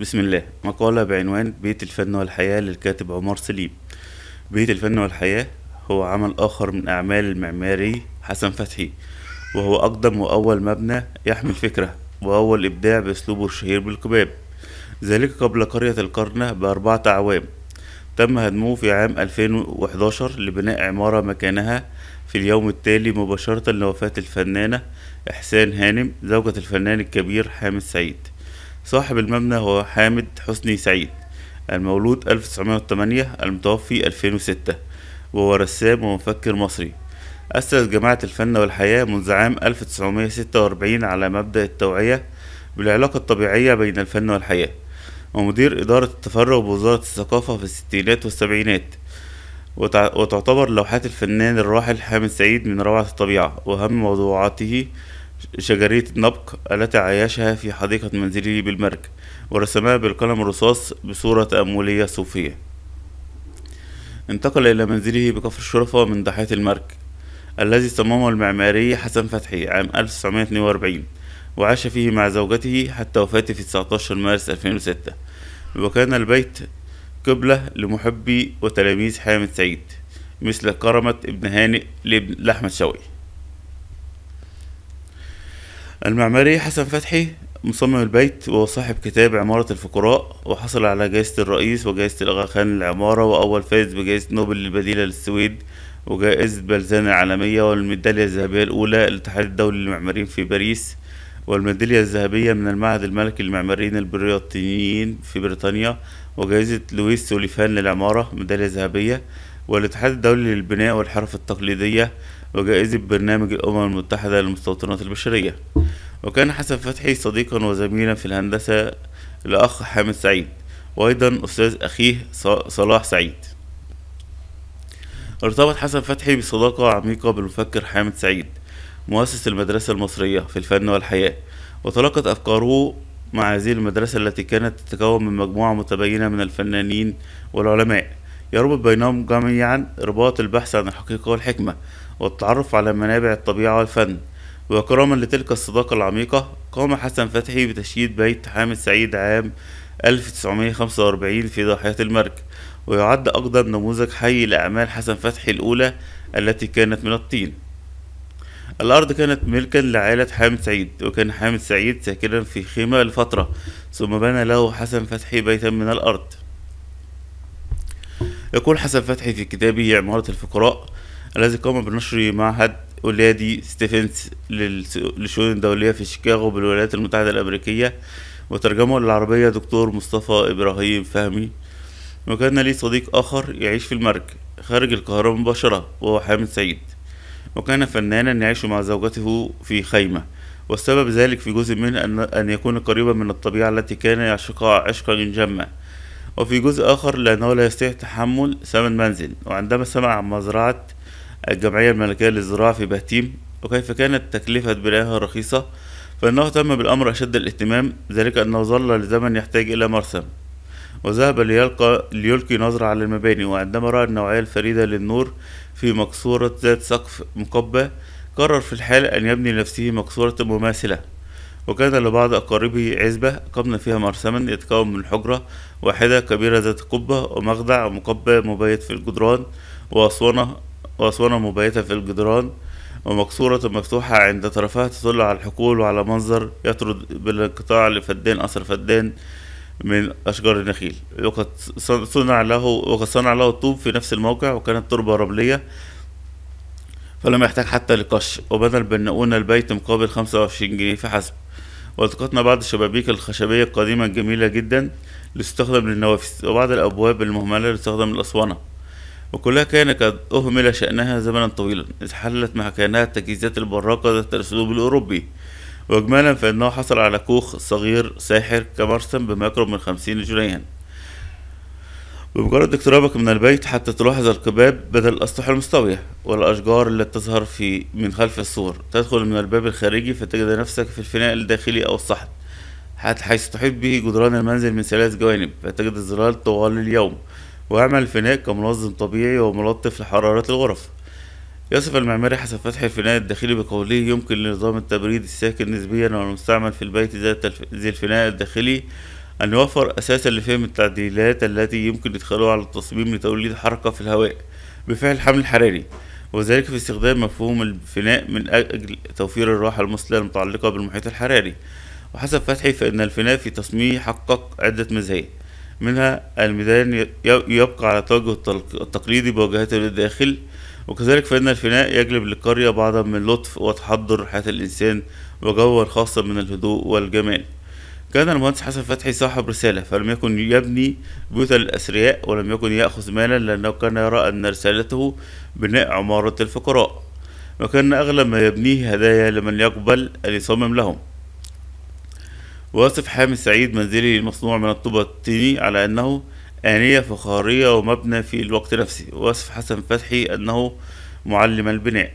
بسم الله مقالة بعنوان بيت الفن والحياة للكاتب عمر سليم بيت الفن والحياة هو عمل آخر من أعمال المعماري حسن فتحي وهو أقدم وأول مبنى يحمل فكرة وأول إبداع بأسلوبه الشهير بالكباب ذلك قبل قرية القرنة بأربعة أعوام تم هدمه في عام 2011 لبناء عمارة مكانها في اليوم التالي مباشرة لوفاة الفنانة إحسان هانم زوجة الفنان الكبير حامد سعيد صاحب المبنى هو حامد حسني سعيد المولود 1908 المتوفي 2006 وهو رسام ومفكر مصري أسس جماعة الفن والحياة منذ عام 1946 على مبدأ التوعية بالعلاقة الطبيعية بين الفن والحياة ومدير إدارة التفرغ بوزارة الثقافة في الستينات والسبعينات وتعتبر لوحات الفنان الراحل حامد سعيد من روعة الطبيعة وأهم موضوعاته شجرية النبق التي عايشها في حديقة منزله بالمرج ورسمها بالقلم الرصاص بصورة تأملية صوفية انتقل إلى منزله بكفر الشرفة من ضاحية المرج الذي صممه المعماري حسن فتحي عام 1942 وعاش فيه مع زوجته حتى وفاته في 19 مارس 2006 وكان البيت قبلة لمحبي وتلاميذ حامد سعيد مثل كرمة ابن هانئ لأحمد شوقي المعماري حسن فتحي مصمم البيت وهو صاحب كتاب عمارة الفقراء وحصل على جائزة الرئيس وجائزة الأغا خان للعمارة وأول فائز بجائزة نوبل البديلة للسويد وجائزة بلزان العالمية والميدالية الذهبية الأولى للاتحاد الدولي للمعماريين في باريس والميدالية الذهبية من المعهد الملكي للمعماريين البريطانيين في بريطانيا وجائزة لويس سوليفان للعمارة ميدالية ذهبية والاتحاد الدولي للبناء والحرف التقليدية وجائزة برنامج الأمم المتحدة للمستوطنات البشرية وكان حسن فتحي صديقا وزميلا في الهندسة لأخ حامد سعيد وأيضا أستاذ أخيه صلاح سعيد ارتبط حسن فتحي بصداقة عميقة بالمفكر حامد سعيد مؤسس المدرسة المصرية في الفن والحياة وتلاقت أفكاره مع هذه المدرسة التي كانت تتكون من مجموعة متباينة من الفنانين والعلماء يربط بينهم جميعا رباط البحث عن الحقيقة والحكمة والتعرف على منابع الطبيعة والفن وإكراما لتلك الصداقة العميقة قام حسن فتحي بتشييد بيت حامد سعيد عام 1945 في ضاحية المرج ويعد أقدم نموذج حي لأعمال حسن فتحي الأولى التي كانت من الطين الأرض كانت ملكا لعائلة حامد سعيد وكان حامد سعيد ساكنا في خيمة لفترة ثم بنى له حسن فتحي بيتا من الأرض يقول حسن فتحي في كتابه عمارة الفقراء الذي قام بنشر معهد ولادي ستيفنز للشؤون الدولية في شيكاغو بالولايات المتحدة الأمريكية وترجمه للعربية دكتور مصطفى إبراهيم فهمي وكان لي صديق آخر يعيش في المرج خارج القاهرة مباشرة وهو حامد سعيد وكان فنانا يعيش مع زوجته في خيمة والسبب ذلك في جزء منه أن, أن يكون قريبا من الطبيعة التي كان يعشقها عشقا جما وفي جزء آخر لأنه لا يستطيع تحمل ثمن منزل وعندما سمع عن مزرعة الجمعية الملكية للزراعة في بهتيم وكيف كانت تكلفة بنائها رخيصة فإنه تم بالأمر أشد الاهتمام ذلك أنه ظل لزمن يحتاج إلى مرسم وذهب ليلقى ليلقي نظرة على المباني وعندما رأى النوعية الفريدة للنور في مقصورة ذات سقف مقبى قرر في الحال أن يبني لنفسه مقصورة مماثلة وكان لبعض أقاربه عزبة قمنا فيها مرسما يتكون من حجرة واحدة كبيرة ذات قبة ومخدع ومقبة مبيت في الجدران وأسوانة وأسوان مبيتة في الجدران ومكسورة مفتوحة عند طرفها تطل على الحقول وعلى منظر يطرد بالانقطاع لفدان أثر فدان من أشجار النخيل وقد صنع له وقد صنع له الطوب في نفس الموقع وكانت تربة رملية فلم يحتاج حتى لقش وبنى البناؤون البيت مقابل خمسة وعشرين جنيه فحسب والتقطنا بعض الشبابيك الخشبية القديمة الجميلة جدا اللي تستخدم للنوافذ وبعض الأبواب المهملة اللي تستخدم للأسوانة وكلها كان قد أهمل شأنها زمنا طويلا إذ حلت مع كانها التجهيزات البراقة ذات الأسلوب الأوروبي وإجمالا فإنه حصل على كوخ صغير ساحر كمرسم بما يقرب من خمسين جنيها بمجرد اقترابك من البيت حتى تلاحظ القباب بدل الأسطح المستوية والأشجار التي تظهر في من خلف الصور تدخل من الباب الخارجي فتجد نفسك في الفناء الداخلي أو الصحن حيث تحيط به جدران المنزل من ثلاث جوانب فتجد الظلال طوال اليوم وعمل الفناء كمنظم طبيعي وملطف لحرارات الغرف يصف المعماري حسب فتحي الفناء الداخلي بقوله يمكن لنظام التبريد الساكن نسبيا والمستعمل في البيت ذات الفناء الداخلي أن يوفر أساسا لفهم التعديلات التي يمكن إدخالها على التصميم لتوليد حركة في الهواء بفعل حمل الحراري وذلك في استخدام مفهوم الفناء من أجل توفير الراحة المثلى المتعلقة بالمحيط الحراري وحسب فتحي فإن الفناء في تصميمه حقق عدة مزايا منها الميدان يبقى على توجه التقليدي بواجهته للداخل وكذلك فإن الفناء يجلب للقرية بعضا من لطف وتحضر حياة الإنسان وجوه الخاصة من الهدوء والجمال كان المهندس حسن فتحي صاحب رسالة فلم يكن يبني بيوتا للأثرياء ولم يكن يأخذ مالا لأنه كان يرى أن رسالته بناء عمارة الفقراء وكان أغلب ما يبنيه هدايا لمن يقبل أن يصمم لهم وصف حامد سعيد منزله المصنوع من الطوبة الطيني على أنه آنية فخارية ومبنى في الوقت نفسه ووصف حسن فتحي أنه معلم البناء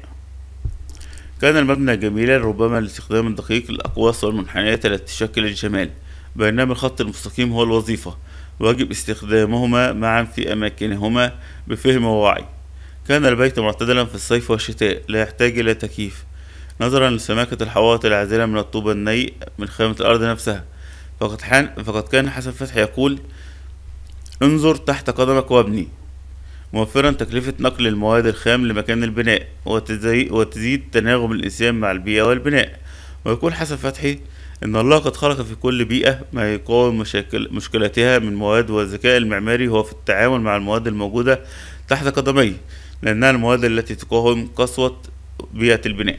كان المبنى جميلا ربما الاستخدام الدقيق الأقواس والمنحنيات التي تشكل الجمال بينما الخط المستقيم هو الوظيفة ويجب استخدامهما معا في أماكنهما بفهم ووعي كان البيت معتدلا في الصيف والشتاء لا يحتاج إلى تكييف نظرا لسماكة الحوائط العازلة من الطوب النيء من خيمة الأرض نفسها فقد, حان فقد كان حسن فتحي يقول انظر تحت قدمك وابني موفرا تكلفة نقل المواد الخام لمكان البناء وتزيد تناغم الإنسان مع البيئة والبناء ويقول حسن فتحي إن الله قد خلق في كل بيئة ما يقاوم مشاكل مشكلتها من مواد والذكاء المعماري هو في التعامل مع المواد الموجودة تحت قدميه لأنها المواد التي تقاوم قسوة بيئة البناء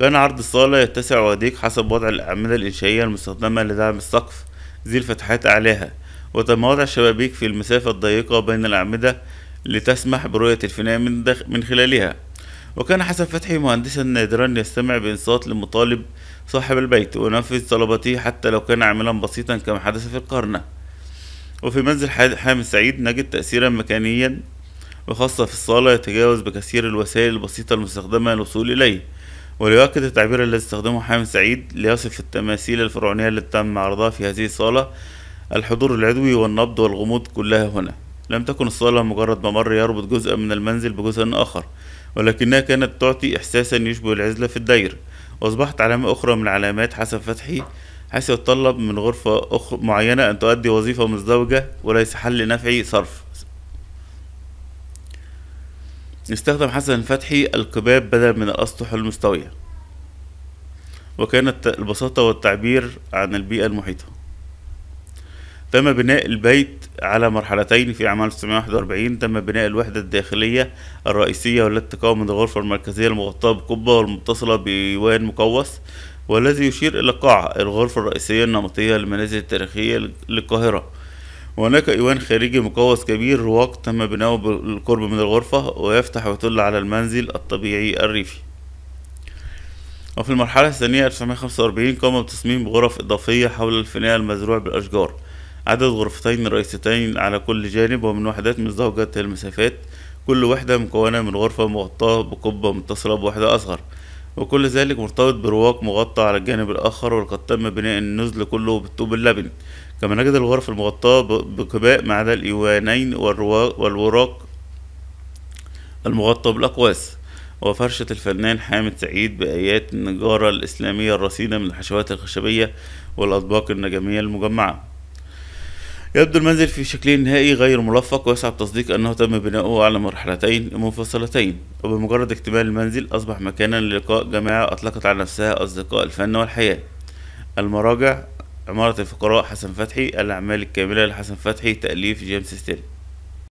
كان عرض الصالة يتسع ويضيق حسب وضع الأعمدة الإنشائية المستخدمة لدعم السقف ذي الفتحات أعلاها وتم وضع الشبابيك في المسافة الضيقة بين الأعمدة لتسمح برؤية الفناء من, من خلالها وكان حسن فتحي مهندسا نادرا يستمع بإنصات لمطالب صاحب البيت ونفذ طلباته حتى لو كان عاملا بسيطا كما حدث في القرنة وفي منزل حامد سعيد نجد تأثيرا مكانيا وخاصة في الصالة يتجاوز بكثير الوسائل البسيطة المستخدمة للوصول إليه وليؤكد التعبير الذي استخدمه حامد سعيد ليصف التماثيل الفرعونية التي تم عرضها في هذه الصالة الحضور العدوي والنبض والغموض كلها هنا لم تكن الصالة مجرد ممر يربط جزء من المنزل بجزء آخر ولكنها كانت تعطي إحساسا يشبه العزلة في الدير وأصبحت علامة أخرى من علامات حسن فتحي حيث يتطلب من غرفة أخرى معينة أن تؤدي وظيفة مزدوجة وليس حل نفعي صرف استخدم حسن فتحي القباب بدلا من الأسطح المستوية وكانت البساطة والتعبير عن البيئة المحيطة تم بناء البيت على مرحلتين في عام 1941 تم بناء الوحدة الداخلية الرئيسية والتي تقوم من الغرفة المركزية المغطاة بقبة والمتصلة بإيوان مقوس والذي يشير إلى قاع الغرفة الرئيسية النمطية للمنازل التاريخية للقاهرة وهناك إيوان خارجي مقوس كبير وقت تم بناؤه بالقرب من الغرفة ويفتح ويطل على المنزل الطبيعي الريفي وفي المرحلة الثانية 1945 قام بتصميم غرف إضافية حول الفناء المزروع بالأشجار عدد غرفتين رئيستين على كل جانب ومن وحدات مزدوجة المسافات كل وحدة مكونة من غرفة مغطاة بقبة متصلة بوحدة أصغر وكل ذلك مرتبط برواق مغطى على الجانب الآخر ولقد تم بناء النزل كله بالطوب اللبن كما نجد الغرف المغطاة بقباء ما عدا الإيوانين والوراق المغطى بالأقواس وفرشة الفنان حامد سعيد بآيات النجارة الإسلامية الرصينة من الحشوات الخشبية والأطباق النجمية المجمعة يبدو المنزل في شكله النهائي غير ملفق ويصعب تصديق أنه تم بناؤه على مرحلتين منفصلتين وبمجرد اكتمال المنزل أصبح مكانا للقاء جماعة أطلقت على نفسها أصدقاء الفن والحياة المراجع عمارة الفقراء حسن فتحي الأعمال الكاملة لحسن فتحي تأليف جيمس ستيري